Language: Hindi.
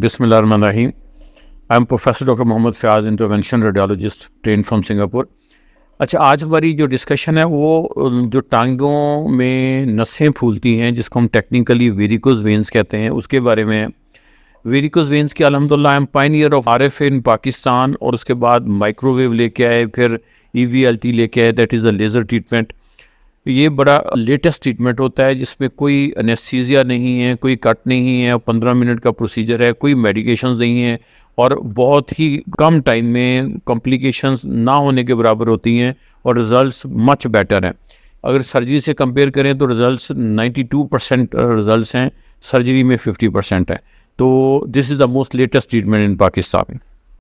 बिसमिल्ल I am professor doctor Mohammad Fayaz intervention radiologist train from Singapore अच्छा आज हमारी जो डिस्कशन है वो जो टांगों में नसें फूलती हैं जिसको हम टेक्निकली वेरिकोज वेंस कहते हैं उसके बारे में वेरिकोज वेंस के अलहमदिल्ला I am fine year of R F in Pakistan और उसके बाद माइक्रोवेव लेके आए फिर ई वी एल टी लेके आए that is a laser treatment ये बड़ा लेटेस्ट ट्रीटमेंट होता है जिसमें कोई अनेस्थीजिया नहीं है कोई कट नहीं है पंद्रह मिनट का प्रोसीजर है कोई मेडिकेशंस नहीं है और बहुत ही कम टाइम में कॉम्प्लिकेशंस ना होने के बराबर होती हैं और रिजल्ट्स मच बेटर हैं अगर सर्जरी से कंपेयर करें तो रिजल्ट्स 92 परसेंट रिजल्ट हैं सर्जरी में 50 परसेंट है तो this is the most latest treatment in Pakistan